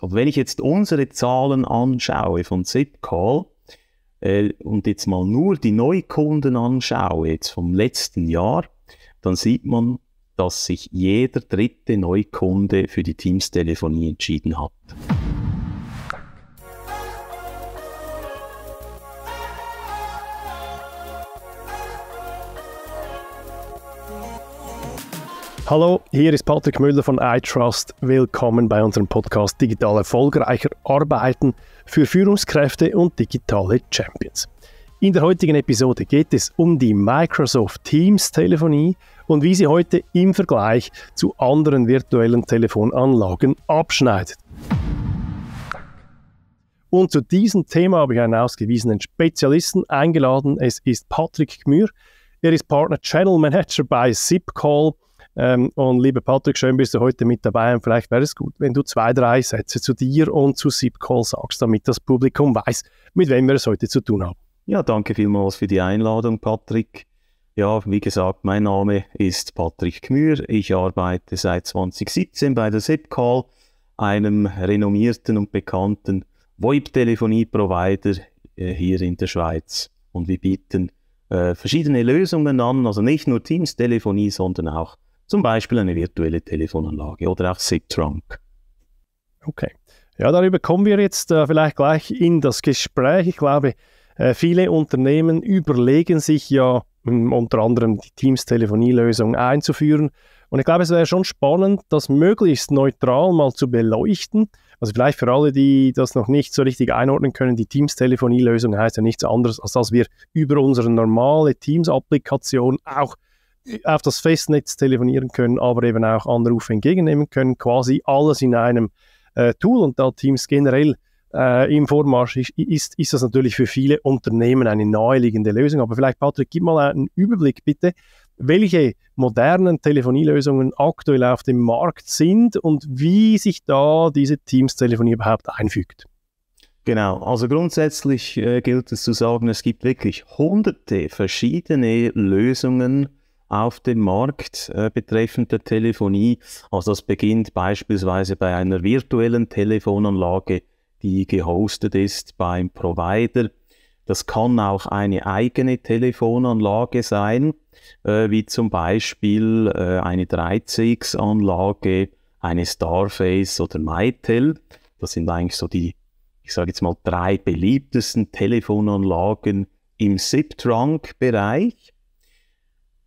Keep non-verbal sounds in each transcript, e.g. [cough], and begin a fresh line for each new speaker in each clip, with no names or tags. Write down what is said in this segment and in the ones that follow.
Und wenn ich jetzt unsere Zahlen anschaue von Zipcall äh, und jetzt mal nur die Neukunden anschaue, jetzt vom letzten Jahr, dann sieht man, dass sich jeder dritte Neukunde für die Teams-Telefonie entschieden hat.
Hallo, hier ist Patrick Müller von iTrust. Willkommen bei unserem Podcast Digital erfolgreicher Arbeiten für Führungskräfte und digitale Champions. In der heutigen Episode geht es um die Microsoft Teams Telefonie und wie sie heute im Vergleich zu anderen virtuellen Telefonanlagen abschneidet. Und zu diesem Thema habe ich einen ausgewiesenen Spezialisten eingeladen. Es ist Patrick Gmür. Er ist Partner Channel Manager bei Zipcall ähm, und lieber Patrick, schön bist du heute mit dabei. Und vielleicht wäre es gut, wenn du zwei, drei Sätze zu dir und zu Zipcall sagst, damit das Publikum weiß, mit wem wir es heute zu tun haben.
Ja, danke vielmals für die Einladung, Patrick. Ja, wie gesagt, mein Name ist Patrick Gmür. Ich arbeite seit 2017 bei der Zipcall, einem renommierten und bekannten VoIP-Telefonie-Provider äh, hier in der Schweiz. Und wir bieten äh, verschiedene Lösungen an, also nicht nur Teams-Telefonie, sondern auch zum Beispiel eine virtuelle Telefonanlage oder auch SIP-Trunk.
Okay. Ja, darüber kommen wir jetzt äh, vielleicht gleich in das Gespräch. Ich glaube, äh, viele Unternehmen überlegen sich ja hm, unter anderem die Teams-Telefonielösung einzuführen. Und ich glaube, es wäre schon spannend, das möglichst neutral mal zu beleuchten. Also vielleicht für alle, die das noch nicht so richtig einordnen können, die Teams-Telefonielösung heißt ja nichts anderes, als dass wir über unsere normale Teams-Applikation auch auf das Festnetz telefonieren können, aber eben auch Anrufe entgegennehmen können. Quasi alles in einem äh, Tool und da Teams generell äh, im Vormarsch ist, ist, ist das natürlich für viele Unternehmen eine naheliegende Lösung. Aber vielleicht, Patrick, gib mal einen Überblick bitte, welche modernen Telefonielösungen aktuell auf dem Markt sind und wie sich da diese Teams-Telefonie
überhaupt einfügt. Genau, also grundsätzlich äh, gilt es zu sagen, es gibt wirklich hunderte verschiedene Lösungen auf dem Markt äh, betreffend der Telefonie. Also das beginnt beispielsweise bei einer virtuellen Telefonanlage, die gehostet ist beim Provider. Das kann auch eine eigene Telefonanlage sein, äh, wie zum Beispiel äh, eine 3CX-Anlage, eine Starface oder MyTel. Das sind eigentlich so die, ich sage jetzt mal, drei beliebtesten Telefonanlagen im SIP-Trunk-Bereich.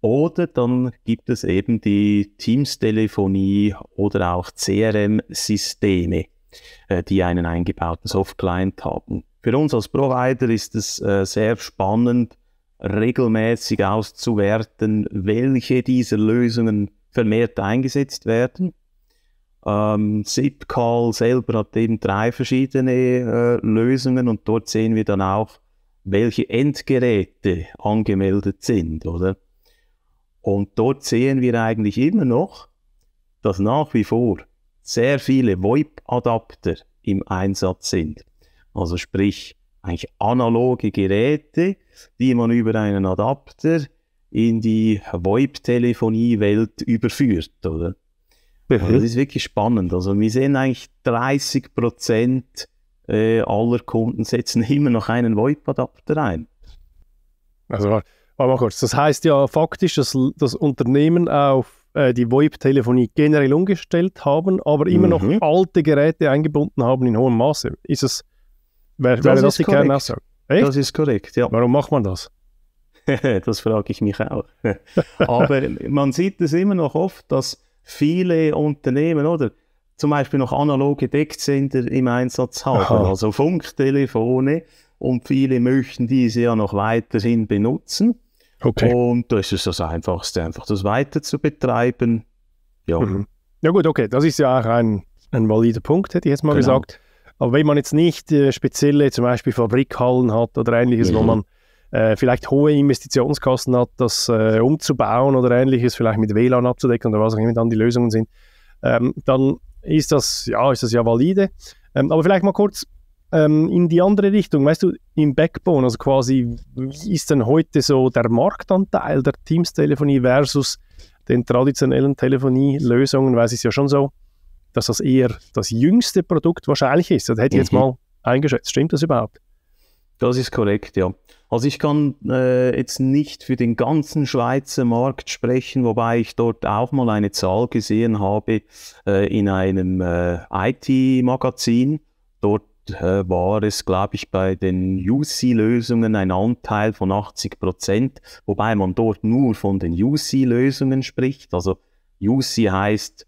Oder dann gibt es eben die Teams-Telefonie oder auch CRM-Systeme, äh, die einen eingebauten Soft-Client haben. Für uns als Provider ist es äh, sehr spannend, regelmäßig auszuwerten, welche dieser Lösungen vermehrt eingesetzt werden. Ähm, SIPCall selber hat eben drei verschiedene äh, Lösungen und dort sehen wir dann auch, welche Endgeräte angemeldet sind, oder? Und dort sehen wir eigentlich immer noch, dass nach wie vor sehr viele VoIP-Adapter im Einsatz sind. Also sprich, eigentlich analoge Geräte, die man über einen Adapter in die VoIP-Telefonie-Welt überführt, oder? Mhm. Also das ist wirklich spannend. Also wir sehen eigentlich 30 äh, aller Kunden setzen [laughs] immer noch einen VoIP-Adapter ein. Also mal kurz. Das heißt ja faktisch, dass das Unternehmen auf
äh, die VoIP-Telefonie generell umgestellt haben, aber immer mhm. noch alte Geräte eingebunden haben in hohem Maße. Ist es, wär, das wäre das die Kernaussage? Das ist korrekt, ja. Warum macht
man das? [laughs] das frage ich mich auch. [laughs] aber man sieht es immer noch oft, dass viele Unternehmen, oder? Zum Beispiel noch analoge Decksender im Einsatz haben, Aha. also Funktelefone, und viele möchten diese ja noch weiterhin benutzen. Okay. Und da ist es das Einfachste, einfach das weiter zu betreiben. Ja. Mhm.
Ja, gut, okay. Das ist ja auch ein, ein valider Punkt, hätte ich jetzt mal genau. gesagt. Aber wenn man jetzt nicht äh, spezielle, zum Beispiel Fabrikhallen hat oder ähnliches, mhm. wo man äh, vielleicht hohe Investitionskosten hat, das äh, umzubauen oder ähnliches, vielleicht mit WLAN abzudecken oder was auch immer dann die Lösungen sind, ähm, dann ist das, ja, ist das ja valide. Ähm, aber vielleicht mal kurz ähm, in die andere Richtung. Weißt du, im Backbone, also quasi, wie ist denn heute so der Marktanteil der Teams-Telefonie versus den traditionellen Telefonie-Lösungen? Weil es ist ja schon so, dass das eher das jüngste Produkt
wahrscheinlich ist. Das hätte ich jetzt mhm. mal eingeschätzt. Stimmt das überhaupt? Das ist korrekt, ja. Also ich kann äh, jetzt nicht für den ganzen Schweizer Markt sprechen, wobei ich dort auch mal eine Zahl gesehen habe äh, in einem äh, IT-Magazin. Dort äh, war es, glaube ich, bei den UC-Lösungen ein Anteil von 80 Prozent, wobei man dort nur von den UC-Lösungen spricht. Also UC heißt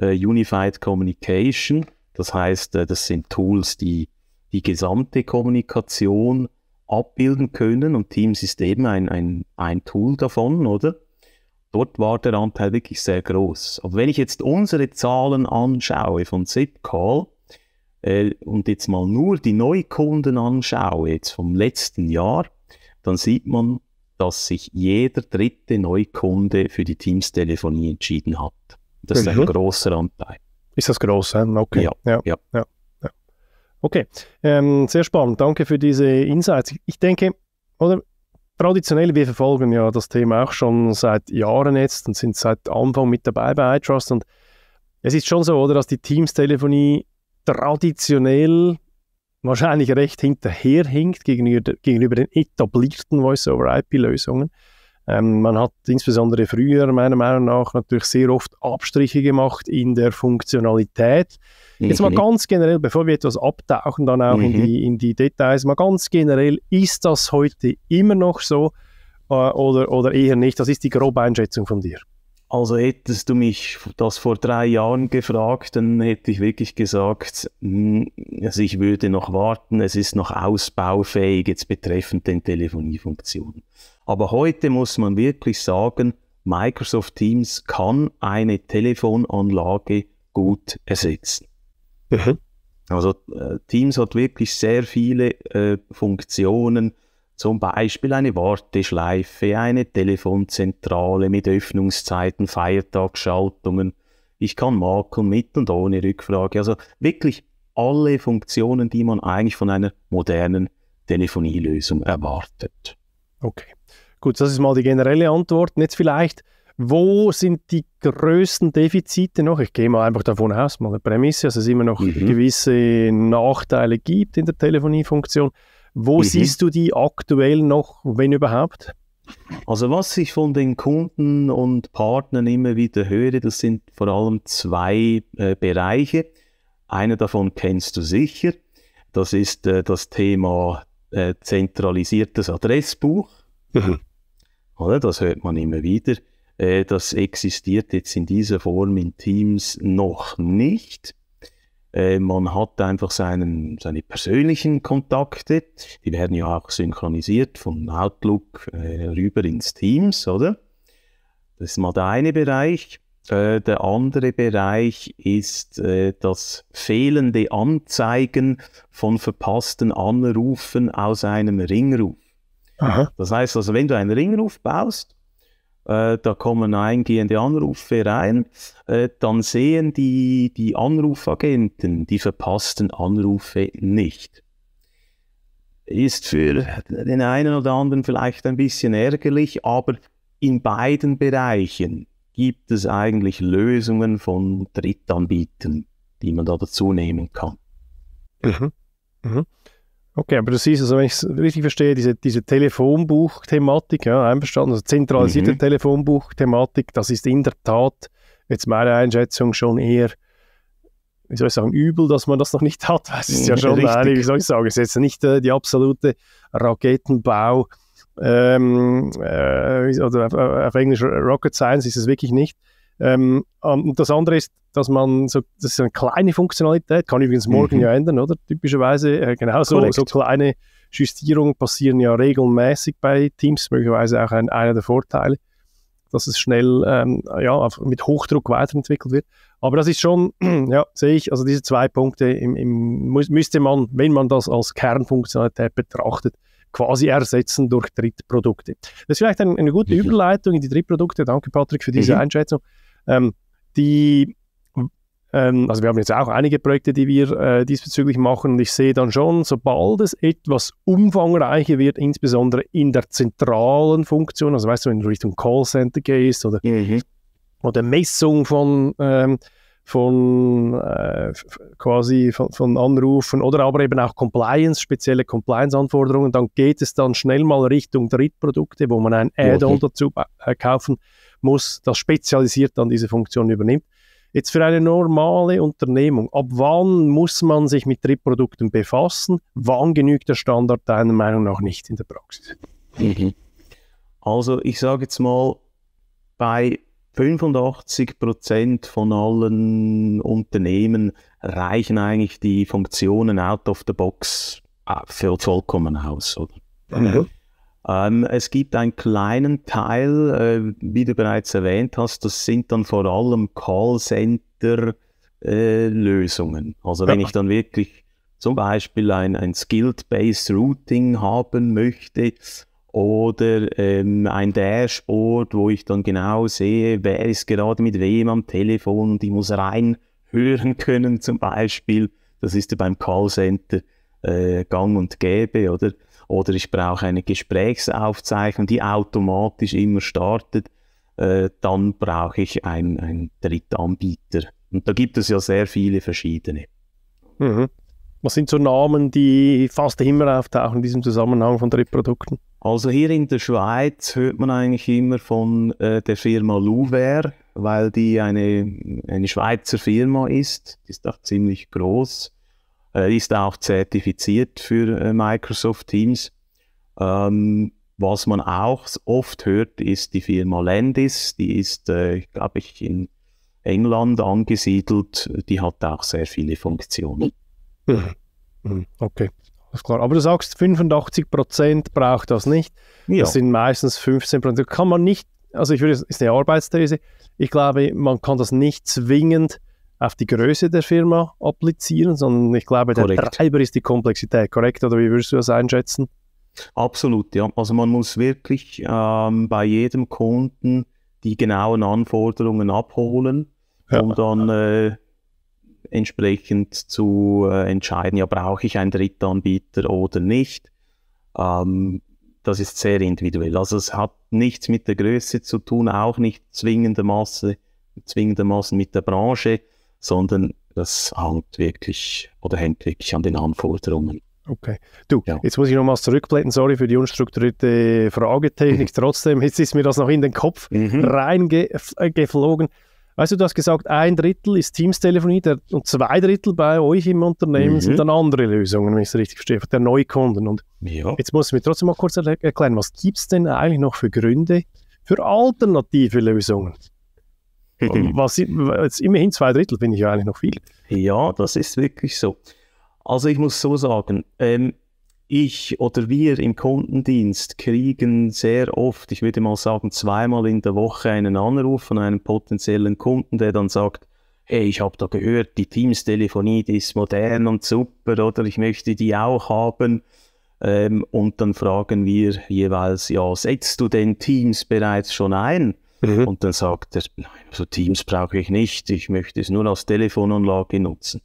äh, Unified Communication, das heißt, äh, das sind Tools, die die gesamte Kommunikation abbilden können und Teams ist eben ein, ein, ein Tool davon, oder? Dort war der Anteil wirklich sehr groß. Aber wenn ich jetzt unsere Zahlen anschaue von ZipCall, äh, und jetzt mal nur die Neukunden anschaue, jetzt vom letzten Jahr, dann sieht man, dass sich jeder dritte Neukunde für die Teams-Telefonie entschieden hat. Das mhm. ist ein großer Anteil. Ist das groß? Okay. Ja. ja. ja. ja.
ja. Okay, ähm, sehr spannend. Danke für diese Insights. Ich denke, oder traditionell, wir verfolgen ja das Thema auch schon seit Jahren jetzt und sind seit Anfang mit dabei bei iTrust. Und es ist schon so, oder, dass die Teams-Telefonie traditionell wahrscheinlich recht hinterherhinkt gegenüber, gegenüber den etablierten Voice-over-IP-Lösungen. Ähm, man hat insbesondere früher meiner Meinung nach natürlich sehr oft Abstriche gemacht in der Funktionalität. Mhm. Jetzt mal mhm. ganz generell, bevor wir etwas abtauchen, dann auch mhm. in, die, in, die, Details, mal ganz generell, ist das heute immer noch so äh, oder, oder eher nicht? Das ist die grobe Einschätzung von dir. Also hättest
du mich das vor drei Jahren gefragt, dann hätte ich wirklich gesagt, hm, also ich würde noch warten, es ist noch ausbaufähig jetzt betreffend den Telefoniefunktionen. Aber heute muss man wirklich sagen, Microsoft Teams kann eine Telefonanlage gut ersetzen. Mhm. Also äh, Teams hat wirklich sehr viele äh, Funktionen, zum Beispiel eine Warteschleife, eine Telefonzentrale mit Öffnungszeiten, Feiertagsschaltungen. Ich kann makeln mit und ohne Rückfrage. Also wirklich alle Funktionen, die man eigentlich von einer modernen Telefonielösung erwartet.
Okay, gut, das ist mal die generelle Antwort. jetzt vielleicht, wo sind die größten Defizite noch? Ich gehe mal einfach davon aus, mal eine Prämisse, dass es immer noch mhm. gewisse Nachteile gibt in der Telefoniefunktion. Wo mhm. siehst du die aktuell noch,
wenn überhaupt? Also was ich von den Kunden und Partnern immer wieder höre, das sind vor allem zwei äh, Bereiche. Einer davon kennst du sicher. Das ist äh, das Thema äh, zentralisiertes Adressbuch. Mhm. Oder, das hört man immer wieder. Äh, das existiert jetzt in dieser Form in Teams noch nicht. Äh, man hat einfach seinen, seine persönlichen Kontakte, die werden ja auch synchronisiert von Outlook äh, rüber ins Teams, oder? Das ist mal der eine Bereich. Äh, der andere Bereich ist äh, das fehlende Anzeigen von verpassten Anrufen aus einem Ringruf. Aha. Das heißt also, wenn du einen Ringruf baust, äh, da kommen eingehende Anrufe rein. Äh, dann sehen die, die Anrufagenten die verpassten Anrufe nicht. Ist für den einen oder anderen vielleicht ein bisschen ärgerlich, aber in beiden Bereichen gibt es eigentlich Lösungen von Drittanbietern, die man da dazu nehmen kann.
Mhm. Mhm. Okay, aber du siehst, also wenn ich es richtig verstehe, diese, diese Telefonbuch-Thematik, ja, einverstanden, also zentralisierte mhm. Telefonbuch-Thematik, das ist in der Tat jetzt meine Einschätzung schon eher, wie soll ich sagen, übel, dass man das noch nicht hat, weil es ist ja mhm, schon eine, wie soll ich sagen, es ist jetzt nicht äh, die absolute Raketenbau, ähm, äh, oder auf, äh, auf Englisch Rocket Science ist es wirklich nicht, ähm, ähm, und das andere ist, dass man so, das ist eine kleine Funktionalität, kann übrigens morgen mhm. ja ändern, oder? Typischerweise, äh, genau so, so kleine Justierungen passieren ja regelmäßig bei Teams, möglicherweise auch ein, einer der Vorteile, dass es schnell ähm, ja, mit Hochdruck weiterentwickelt wird. Aber das ist schon, [clears throat] ja, sehe ich, also diese zwei Punkte im, im, müsste man, wenn man das als Kernfunktionalität betrachtet, quasi ersetzen durch Drittprodukte. Das ist vielleicht ein, eine gute mhm. Überleitung in die Drittprodukte. Danke, Patrick, für diese mhm. Einschätzung. Ähm, die, ähm, also wir haben jetzt auch einige Projekte, die wir äh, diesbezüglich machen und ich sehe dann schon, sobald es etwas umfangreicher wird, insbesondere in der zentralen Funktion, also weißt du, in Richtung Callcenter gehst oder, mhm. oder Messung von ähm, von äh, quasi von, von, Anrufen oder aber eben auch Compliance, spezielle Compliance-Anforderungen, dann geht es dann schnell mal Richtung Drittprodukte, wo man ein Add-on dazu äh, kaufen muss, das spezialisiert dann diese Funktion übernimmt. Jetzt für eine normale Unternehmung, ab wann muss man sich mit Drittprodukten befassen? Wann genügt der Standard deiner Meinung nach nicht in der Praxis?
Mhm. Also ich sage jetzt mal, bei 85 von allen Unternehmen reichen eigentlich die Funktionen out of the box äh, für vollkommen aus. Mhm. Äh, ähm, es gibt einen kleinen Teil, äh, wie du bereits erwähnt hast, das sind dann vor allem Callcenter-Lösungen. Äh, also wenn ja. ich dann wirklich zum Beispiel ein, ein Skilled-Based Routing haben möchte oder ähm, ein Dashboard, wo ich dann genau sehe, wer ist gerade mit wem am Telefon und ich muss reinhören [laughs] können zum Beispiel. Das ist ja beim Callcenter äh, gang und gäbe, oder? Oder ich brauche eine Gesprächsaufzeichnung, die automatisch immer startet. Äh, dann brauche ich einen, Drittanbieter. Und da gibt es ja sehr viele verschiedene. Mhm. Was sind so Namen, die fast immer auftauchen in diesem Zusammenhang von Drittprodukten? Also hier in der Schweiz hört man eigentlich immer von äh, der Firma Louver, weil die eine, eine Schweizer Firma ist. Die ist auch ziemlich groß, äh, ist auch zertifiziert für äh, Microsoft Teams. Ähm, was man auch oft hört, ist die Firma Landis. Die ist, äh, glaube ich, in England angesiedelt. Die hat auch sehr viele Funktionen. Mhm.
Mhm. Okay klar. Aber du sagst, 85 Prozent braucht das nicht. Ja. Das sind meistens 15 Prozent. Kann man nicht, also ich würde, ist eine Arbeitsthese. Ich glaube, man kann das nicht zwingend auf die Größe der Firma applizieren, sondern ich glaube, der
Treiber ist die Komplexität, korrekt? Oder wie würdest du das einschätzen? Absolut, ja. Also man muss wirklich ähm, bei jedem Kunden die genauen Anforderungen abholen, ja. dann äh, entsprechend zu äh, entscheiden, ja, brauche ich einen Drittanbieter oder nicht. Ähm, das ist sehr individuell. Also es hat nichts mit der Größe zu tun, auch nicht zwingendermaßen, mit der Branche, sondern das hängt wirklich oder hängt wirklich an den Anforderungen.
Okay. Du, ja. jetzt muss ich nochmals zurückblenden, sorry für die unstrukturierte Fragetechnik. Mhm. Trotzdem, jetzt ist mir das noch in den Kopf mhm. reingeflogen. Ge Weißt du, du hast gesagt, ein Drittel ist Teams-Telefonie und zwei Drittel bei euch im Unternehmen mhm. sind dann andere Lösungen, wenn ich es richtig verstehe, der Neukunden. Und ja. jetzt muss ich mir trotzdem mal kurz erklären, was gibt es denn eigentlich noch für Gründe für alternative Lösungen? Mhm.
was, jetzt immerhin zwei Drittel finde ich ja eigentlich noch viel. Ja, das ist wirklich so. Also ich muss so sagen, ähm, ich oder wir im Kundendienst kriegen sehr oft, ich würde mal sagen, zweimal in der Woche einen Anruf von einem potenziellen Kunden, der dann sagt, hey, ich habe da gehört, die Teams-Telefonie, ist modern und super, oder ich möchte die auch haben. Ähm, und dann fragen wir jeweils, ja, setzt du denn Teams bereits schon ein? Mhm. Und dann sagt er, nein, so also Teams brauche ich nicht, ich möchte es nur als Telefonanlage nutzen.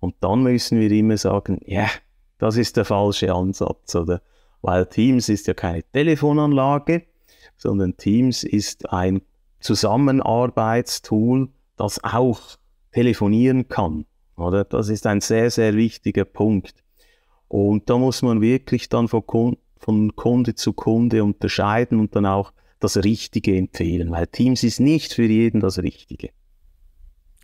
Und dann müssen wir immer sagen, ja, yeah, das ist der falsche Ansatz, oder? Weil Teams ist ja keine Telefonanlage, sondern Teams ist ein Zusammenarbeitstool, das auch telefonieren kann, oder? Das ist ein sehr, sehr wichtiger Punkt. Und da muss man wirklich dann von, Kun von Kunde zu Kunde unterscheiden und dann auch das Richtige empfehlen, weil Teams ist nicht für jeden das Richtige.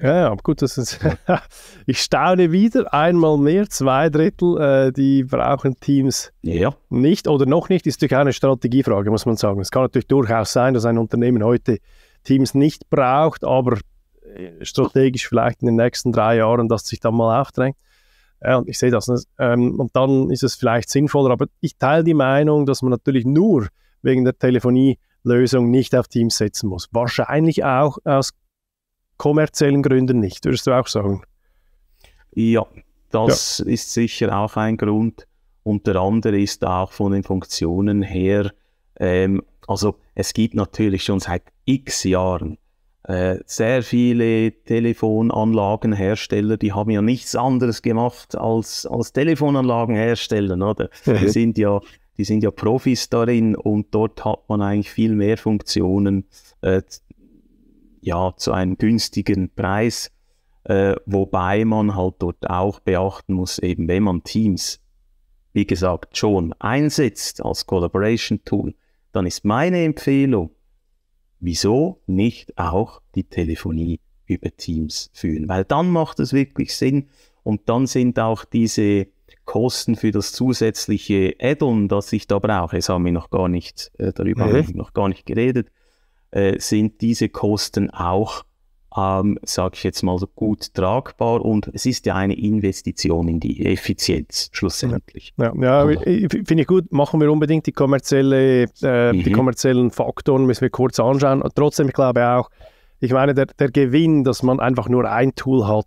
Ja, aber gut, das ist, [laughs] ich staune wieder einmal mehr. Zwei Drittel, äh, die brauchen Teams ja. nicht oder noch nicht. Ist natürlich eine Strategiefrage, muss man sagen. Es kann natürlich durchaus sein, dass ein Unternehmen heute Teams nicht braucht, aber äh, strategisch vielleicht in den nächsten drei Jahren, dass sich dann mal aufdrängt. Ja, ich sehe das. Ne? Ähm, und dann ist es vielleicht sinnvoller. Aber ich teile die Meinung, dass man natürlich nur wegen der Telefonie Lösung nicht auf Teams setzen muss. Wahrscheinlich auch aus
kommerziellen Gründen nicht, würdest du auch sagen? Ja, das ja. ist sicher auch ein Grund. Und der andere ist auch von den Funktionen her, ähm, also es gibt natürlich schon seit x Jahren äh, sehr viele Telefonanlagenhersteller, die haben ja nichts anderes gemacht als, als Telefonanlagen herstellen, oder? Mhm. [laughs] Die, sind ja, die sind ja Profis darin und dort hat man eigentlich viel mehr Funktionen äh, ja, zu einem günstigen Preis. Äh, wobei man halt dort auch beachten muss, eben wenn man Teams, wie gesagt, schon einsetzt als Collaboration-Tool, dann ist meine Empfehlung, wieso nicht auch die Telefonie über Teams führen? Weil dann macht es wirklich Sinn und dann sind auch diese Kosten für das zusätzliche Add-on, das ich da brauche, das haben wir noch gar nicht, äh, darüber mhm. haben wir noch gar nicht geredet, äh, sind diese Kosten auch, ähm, sage ich jetzt mal, so gut tragbar und es ist ja eine Investition in die Effizienz schlussendlich.
Ja, ja finde ich gut, machen wir unbedingt die, kommerzielle, äh, mhm. die kommerziellen Faktoren, müssen wir kurz anschauen. trotzdem, ich glaube auch, ich meine, der, der Gewinn, dass man einfach nur ein Tool hat,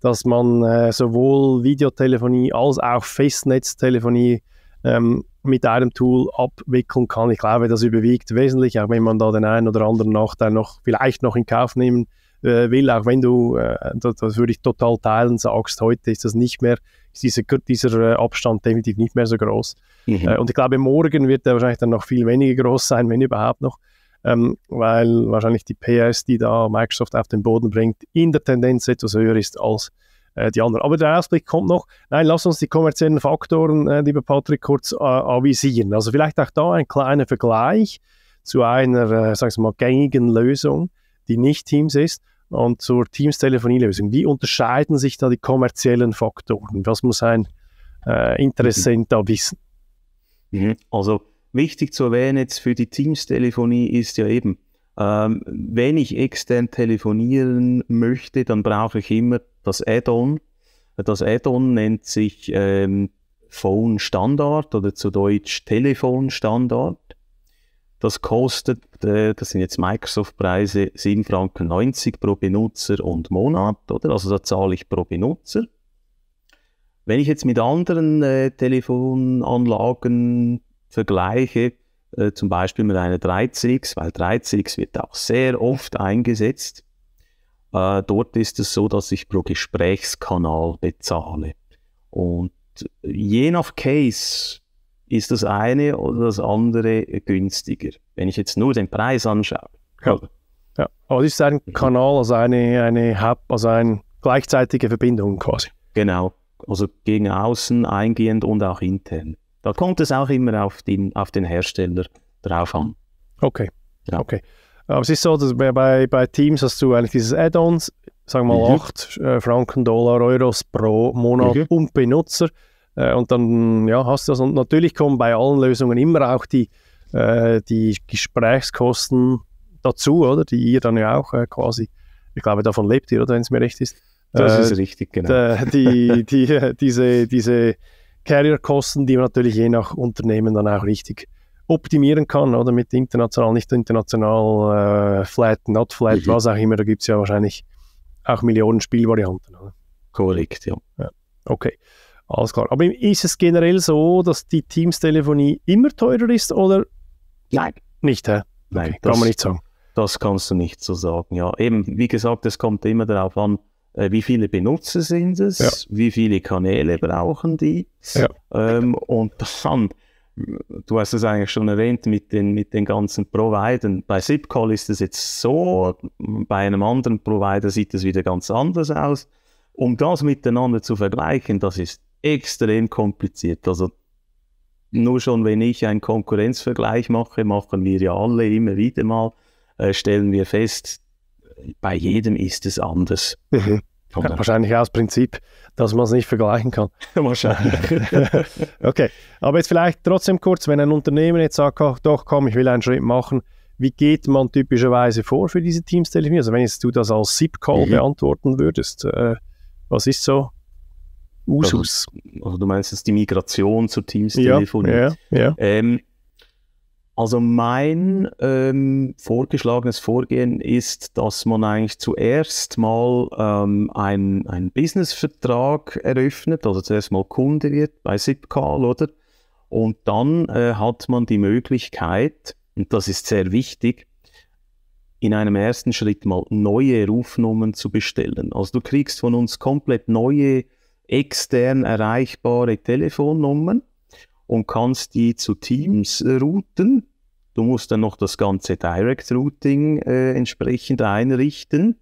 dass man äh, sowohl Videotelefonie als auch Festnetztelefonie ähm, mit einem Tool abwickeln kann. Ich glaube, das überwiegt wesentlich, auch wenn man da den einen oder anderen Nachteil noch vielleicht noch in Kauf nehmen äh, will, auch wenn du, äh, das, das, würde ich total teilen, sagst, heute ist das nicht mehr, ist dieser, dieser äh, Abstand definitiv nicht mehr so groß. Mhm. Äh, und ich glaube, morgen wird er wahrscheinlich dann noch viel weniger groß sein, wenn überhaupt noch. Ähm, weil wahrscheinlich die PS, die da Microsoft auf den Boden bringt, in der Tendenz etwas höher ist als äh, die anderen. Aber der Ausblick kommt noch. Nein, lass uns die kommerziellen Faktoren, äh, lieber Patrick, kurz äh, avisieren. Also vielleicht auch da ein kleiner Vergleich zu einer, äh, sagen wir mal, gängigen Lösung, die nicht Teams ist und zur Teams-Telefonielösung. Wie unterscheiden sich da die kommerziellen Faktoren? Was muss ein
äh, Interessent mhm. da wissen? Mhm. Also wichtig zu erwähnen jetzt für die Teams-Telefonie ist ja eben, ähm, wenn ich extern telefonieren möchte, dann brauche ich immer das Add-on. Das Add-on nennt sich ähm, Phone Standard oder zu Deutsch Telefon Standard. Das kostet, äh, das sind jetzt Microsoft-Preise, 7,90 Franken pro Benutzer und Monat, oder? Also da zahle ich pro Benutzer. Wenn ich jetzt mit anderen äh, Telefonanlagen vergleiche, äh, zum Beispiel mit einer 13x, weil 13x wird auch sehr oft eingesetzt. Äh, dort ist es so, dass ich pro Gesprächskanal bezahle. Und je nach Case ist das eine oder das andere günstiger, wenn ich jetzt nur den Preis anschaue. Ja. Also. ja. Aber es ist ein mhm. Kanal, also eine, eine Hub, also eine gleichzeitige Verbindung quasi. Genau. Also gegen außen eingehend und auch intern. Da kommt es auch immer auf den, auf den Hersteller drauf an.
Okay. Ja. okay. Aber es ist so, dass bei, bei Teams hast du eigentlich dieses Add-ons, sagen wir mal mhm. 8 äh, Franken, Dollar, Euros pro Monat mhm. und Benutzer. Äh, und dann ja, hast du das. Und natürlich kommen bei allen Lösungen immer auch die, äh, die Gesprächskosten dazu, oder? Die ihr dann ja auch äh, quasi, ich glaube, davon lebt ihr, oder wenn es mir recht ist. Das äh, ist richtig, genau. Die, die, [laughs] diese, diese Carrierkosten, die man natürlich je nach Unternehmen dann auch richtig optimieren kann, oder mit international, nicht international, äh, flat, not flat, mhm. was auch immer, da gibt es ja wahrscheinlich auch Millionen Spielvarianten. Oder? Korrekt, ja. ja. Okay, alles klar. Aber ist es generell so, dass die Teams-Telefonie immer teurer ist oder? Nein. Nicht, hä? Nein, okay, das, kann man nicht sagen.
Das kannst du nicht so sagen, ja. Eben, wie gesagt, es kommt immer darauf an, äh, wie viele Benutzer sind es, ja. wie viele Kanäle brauchen die. Ja. Ähm, und dann, du hast es eigentlich schon erwähnt mit den, mit den ganzen Providern. Bei Zipcall ist es jetzt so, bei einem anderen Provider sieht es wieder ganz anders aus. Um das miteinander zu vergleichen, das ist extrem kompliziert. Also nur schon, wenn ich einen Konkurrenzvergleich mache, machen wir ja alle immer wieder mal, äh, stellen wir fest, bei jedem ist es anders. Mhm. Ja, wahrscheinlich aus Prinzip, dass man es nicht vergleichen kann. [laughs]
wahrscheinlich. [laughs] okay, aber jetzt vielleicht trotzdem kurz, wenn ein Unternehmen jetzt sagt, ach, doch komm, ich will einen Schritt machen, wie geht man typischerweise vor für diese Teams, Teamstelefonie? Also wenn jetzt du das als SIP-Call mhm. beantworten würdest, äh, was ist so
Usus? Also, also, du meinst jetzt die Migration zur Teamstelefonie? Ja, ja, ja. Ähm, also mein ähm, vorgeschlagenes Vorgehen ist, dass man eigentlich zuerst mal ähm, einen Businessvertrag eröffnet, also zuerst mal Kunde wird bei Zipcal, oder? Und dann äh, hat man die Möglichkeit, und das ist sehr wichtig, in einem ersten Schritt mal neue Rufnummern zu bestellen. Also du kriegst von uns komplett neue, extern erreichbare Telefonnummern und kannst die zu Teams äh, routen. Du musst dann noch das ganze Direct Routing äh, entsprechend einrichten.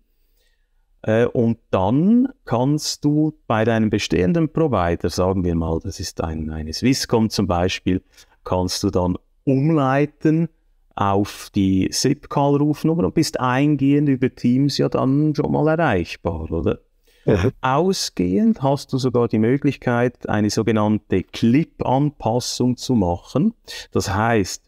Äh, und dann kannst du bei deinem bestehenden Provider, sagen wir mal, das ist ein, eine Swisscom zum Beispiel, kannst du dann umleiten auf die SIP-Call-Rufnummer und bist eingehend über Teams ja dann schon mal erreichbar, oder? Mhm. Ausgehend hast du sogar die Möglichkeit, eine sogenannte Clip-Anpassung zu machen. Das heißt,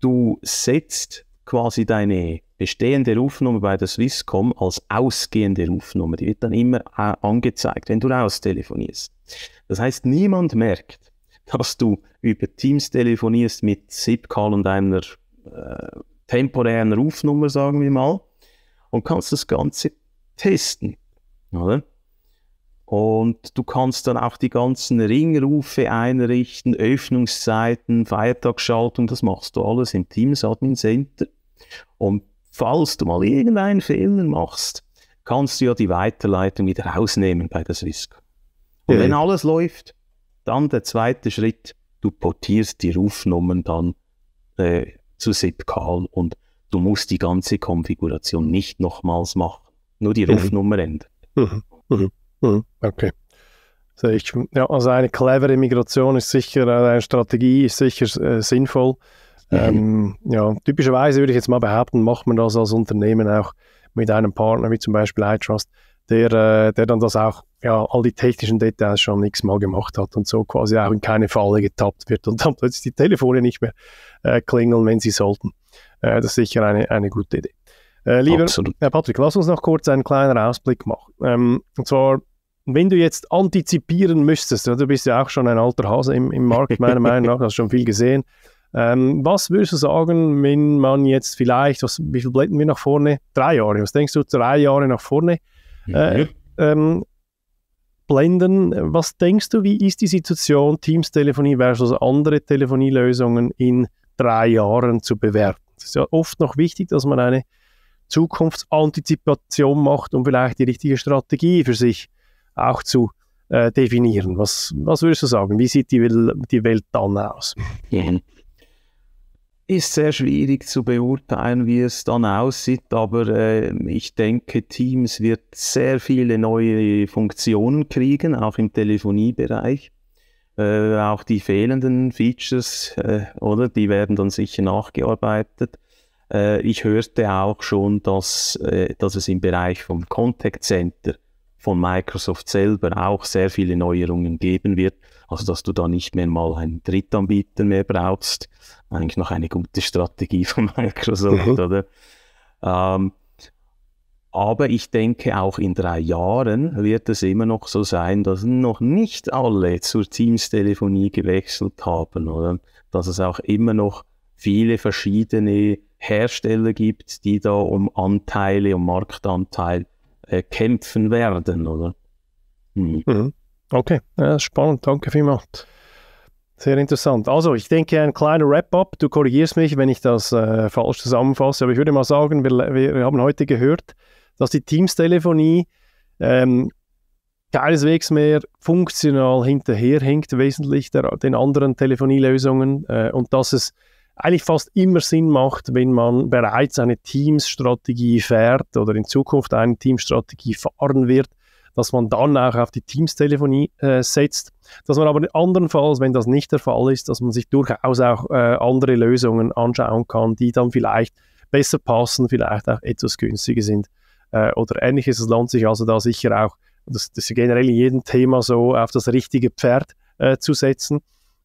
du setzt quasi deine bestehende Rufnummer bei der Swisscom als ausgehende Rufnummer. Die wird dann immer äh, angezeigt, wenn du raus telefonierst. Das heißt, niemand merkt, dass du über Teams telefonierst mit SIP-Call und einer äh, temporären Rufnummer, sagen wir mal, und kannst das Ganze testen. Oder? Und du kannst dann auch die ganzen Ringrufe einrichten, Öffnungszeiten, Feiertagsschaltung, das machst du alles im Teams Admin Center. Und falls du mal irgendeinen Fehler machst, kannst du ja die Weiterleitung wieder rausnehmen bei der Swisscom. Und ja. wenn alles läuft, dann der zweite Schritt, du portierst die Rufnummern dann äh, zu SIPCAL und du musst die ganze Konfiguration nicht nochmals machen. Nur die mhm. Rufnummer ändern. Mhm. Mhm. Mhm.
Okay. Das ist, ja, also eine clevere Migration ist sicher, äh, eine Strategie ist sicher äh, sinnvoll. Mhm. Ähm, ja, typischerweise würde ich jetzt mal behaupten, macht man das als Unternehmen auch mit einem Partner, wie zum Beispiel iTrust, der, äh, der dann das auch, ja, all die technischen Details schon x-mal gemacht hat und so quasi auch in keine Falle getappt wird und dann plötzlich die Telefone nicht mehr äh, klingeln, wenn sie sollten. Äh, das ist sicher eine, eine gute Idee. Äh, lieber Absolut. Patrick, lass uns noch kurz einen kleinen Ausblick machen. Ähm, und zwar, wenn du jetzt antizipieren müsstest, du bist ja auch schon ein alter Hase im, im Markt, [laughs] meiner Meinung nach, hast schon viel gesehen. Ähm, was würdest du sagen, wenn man jetzt vielleicht, was, wie viel blätten wir nach vorne? Drei Jahre, was denkst du, drei Jahre nach vorne? Mhm. Äh, ähm, blenden, was denkst du, wie ist die Situation Teams-Telefonie versus andere Telefonielösungen in drei Jahren zu bewerten? Es ist ja oft noch wichtig, dass man eine Zukunftsantizipation macht, um vielleicht die richtige Strategie für sich auch zu äh, definieren. Was, was
würdest du sagen? Wie sieht die, die Welt dann aus? Ist sehr schwierig zu beurteilen, wie es dann aussieht, aber äh, ich denke, Teams wird sehr viele neue Funktionen kriegen, auch im Telefoniebereich. Äh, auch die fehlenden Features, äh, oder die werden dann sicher nachgearbeitet. Äh, ich hörte auch schon, dass, äh, dass es im Bereich vom Contact Center von Microsoft selber auch sehr viele Neuerungen geben wird. Also dass du da nicht mehr mal einen Drittanbieter mehr brauchst. Eigentlich noch eine gute Strategie [laughs] von Microsoft, mhm. oder? Ähm, aber ich denke, auch in drei Jahren wird es immer noch so sein, dass noch nicht alle zur Teams-Telefonie gewechselt haben, oder? Dass es auch immer noch viele verschiedene Hersteller gibt, die da um Anteile, um Marktanteil äh, kämpfen werden, oder? Hm. Mhm.
Okay, ja, spannend, danke vielmals. Sehr interessant. Also, ich denke, ein kleiner Wrap-up. Du korrigierst mich, wenn ich das äh, falsch zusammenfasse, aber ich würde mal sagen, wir, wir haben heute gehört, dass die Teamstelefonie ähm, keineswegs mehr funktional hinterherhinkt, wesentlich der, den anderen Telefonielösungen äh, und dass es eigentlich fast immer Sinn macht, wenn man bereits eine Teamsstrategie fährt oder in Zukunft eine Teamstrategie fahren wird, dass man dann auch auf die Teamstelefonie äh, setzt. Dass man aber andernfalls, wenn das nicht der Fall ist, dass man sich durchaus auch äh, andere Lösungen anschauen kann, die dann vielleicht besser passen, vielleicht auch etwas günstiger sind äh, oder ähnliches. Es lohnt sich also da sicher auch, das, das generell in jedem Thema so auf das richtige Pferd äh, zu setzen.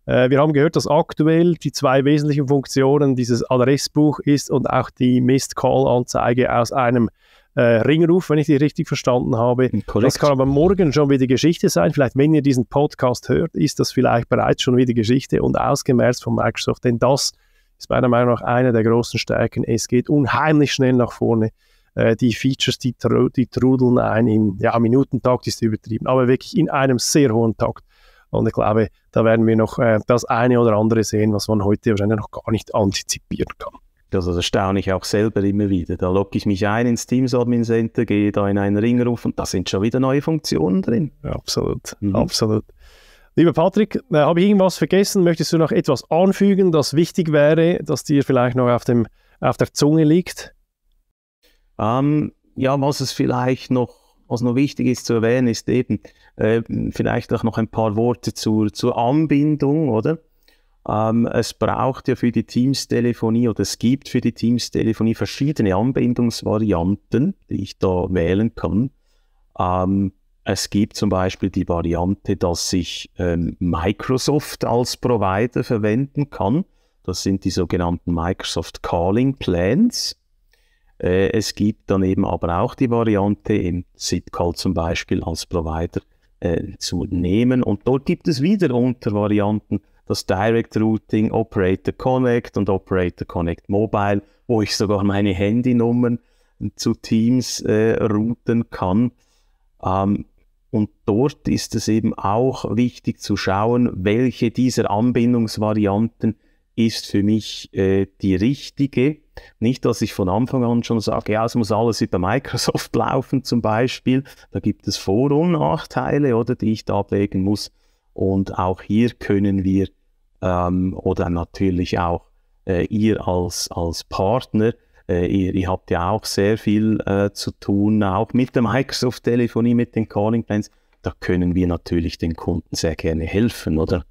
Äh, wir haben gehört, dass aktuell die zwei wesentlichen Funktionen dieses Adressbuch ist und auch die Missed Call Anzeige aus einem äh, Ringruf, wenn ich dich richtig verstanden habe. Correct. Das kann aber morgen schon wieder Geschichte sein. Vielleicht, wenn ihr diesen Podcast hört, ist das vielleicht bereits schon wieder Geschichte und ausgemerzt von Microsoft, denn das ist meiner Meinung nach eine der großen Stärken. Es geht unheimlich schnell nach vorne. Äh, die Features, die, tru die trudeln ein in ja, Minutentakt ist übertrieben, aber wirklich in einem sehr hohen Takt. Und ich glaube, da werden wir noch äh, das eine oder andere sehen, was man heute wahrscheinlich noch gar nicht antizipieren kann.
das erstaune ich auch selber immer wieder. Da logge ich mich ein ins Teams Admin Center, gehe da in einen Ring ruf und da sind schon wieder neue Funktionen drin. absolut, mhm. absolut. Lieber
Patrick, äh, habe ich irgendwas vergessen? Möchtest du noch etwas anfügen, das wichtig wäre, das dir vielleicht
noch auf, dem, auf der Zunge liegt? Ähm, ja, was es vielleicht noch was noch wichtig ist zu erwähnen, ist eben äh, vielleicht auch noch ein paar Worte zur, zur Anbindung, oder? Ähm, es braucht ja für die Teams-Telefonie oder es gibt für die Teams-Telefonie verschiedene Anbindungsvarianten, die ich da wählen kann. Ähm, es gibt zum Beispiel die Variante, dass ich ähm, Microsoft als Provider verwenden kann. Das sind die sogenannten Microsoft Calling Plans. Äh, es gibt dann eben aber auch die Variante, im ZipCal zum Beispiel als Provider äh, zu nehmen. Und dort gibt es wieder Untervarianten, das Direct Routing, Operator Connect und Operator Connect Mobile, wo ich sogar meine Handynummern zu Teams äh, routen kann. Ähm, und dort ist es eben auch wichtig zu schauen, welche dieser Anbindungsvarianten ist für mich äh, die richtige. Nicht, dass ich von Anfang an schon sage, ja, es muss alles über Microsoft [laughs] laufen zum Beispiel. Da gibt es Vor- und Nachteile, oder, die ich da abwägen muss. Und auch hier können wir ähm, oder natürlich auch äh, ihr als, als Partner, äh, ihr, ihr, habt ja auch sehr viel äh, zu tun, auch mit der Microsoft-Telefonie, mit den Calling Plans. Da können wir natürlich den Kunden sehr gerne helfen, oder?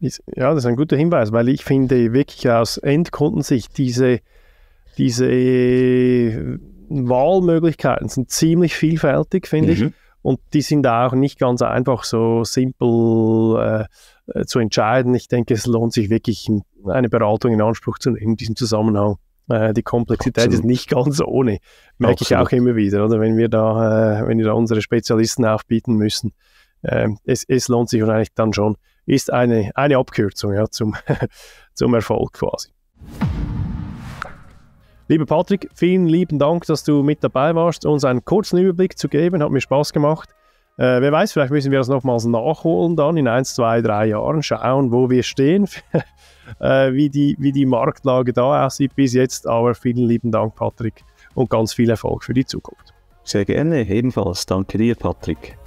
Ja, das ist ein guter Hinweis, weil ich finde wirklich aus Endkundensicht diese, diese äh, Wahlmöglichkeiten sind ziemlich vielfältig, finde mhm. ich. Und die sind auch nicht ganz einfach so simpel äh, zu entscheiden. Ich denke, es lohnt sich wirklich, eine Beratung in Anspruch zu nehmen in diesem Zusammenhang. Äh, die Komplexität Absolut. ist nicht ganz ohne. Merke ich auch immer wieder, oder? Wenn wir da, äh, wenn wir da unsere Spezialisten aufbieten müssen. Ähm, es, es lohnt sich wahrscheinlich dann schon, ist eine, eine Abkürzung ja, zum, [laughs] zum Erfolg quasi. Lieber Patrick, vielen lieben Dank, dass du mit dabei warst, uns einen kurzen Überblick zu geben. Hat mir Spaß gemacht. Äh, wer weiß, vielleicht müssen wir das nochmals nachholen dann in 1, 2, 3 Jahren, schauen, wo wir stehen, [laughs] äh, wie, die, wie die Marktlage da aussieht bis jetzt. Aber vielen lieben Dank, Patrick, und ganz viel Erfolg für die Zukunft. Sehr gerne,
ebenfalls. Danke dir, Patrick.